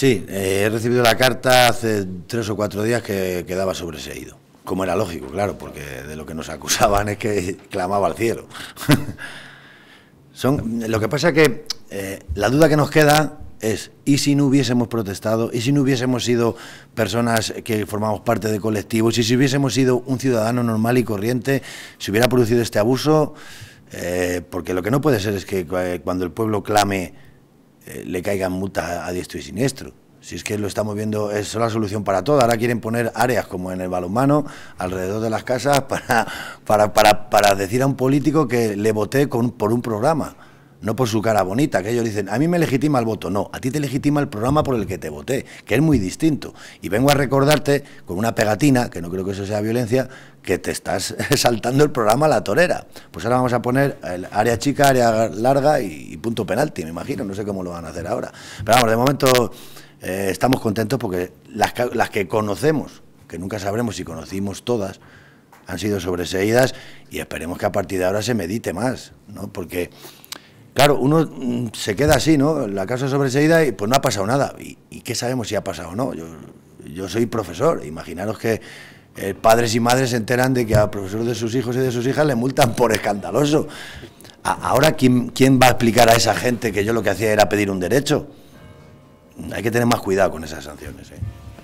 Sí, eh, he recibido la carta hace tres o cuatro días que quedaba sobreseído. Como era lógico, claro, porque de lo que nos acusaban es que clamaba al cielo. Son, lo que pasa que eh, la duda que nos queda es, ¿y si no hubiésemos protestado? ¿Y si no hubiésemos sido personas que formamos parte de colectivos? ¿Y si hubiésemos sido un ciudadano normal y corriente, si hubiera producido este abuso? Eh, porque lo que no puede ser es que cuando el pueblo clame eh, le caigan multas a, diestro y siniestro. Si es que lo estamos viendo, es la solución para todo. Ahora quieren poner áreas como en el balonmano, alrededor de las casas, para, para, para, decir a un político que le voté con, por un programa no por su cara bonita, que ellos dicen, a mí me legitima el voto, no, a ti te legitima el programa por el que te voté, que es muy distinto. Y vengo a recordarte con una pegatina, que no creo que eso sea violencia, que te estás saltando el programa a la torera. Pues ahora vamos a poner área chica, área larga y, punto penalti, me imagino, no sé cómo lo van a hacer ahora. Pero vamos, de momento eh, estamos contentos porque las, las que conocemos, que nunca sabremos si conocimos todas, han sido sobreseídas y esperemos que a partir de ahora se medite más, ¿no? Porque Claro, uno mm, se queda así, ¿no? La casa sobreseída y pues no ha pasado nada. ¿Y, qué sabemos si ha pasado o no? Yo, soy profesor, imaginaros que eh, padres y madres se enteran de que al profesor de sus hijos y de sus hijas le multan por escandaloso. ahora, ¿quién, ¿quién va a explicar a esa gente que yo lo que hacía era pedir un derecho? Hay que tener más cuidado con esas sanciones. ¿eh?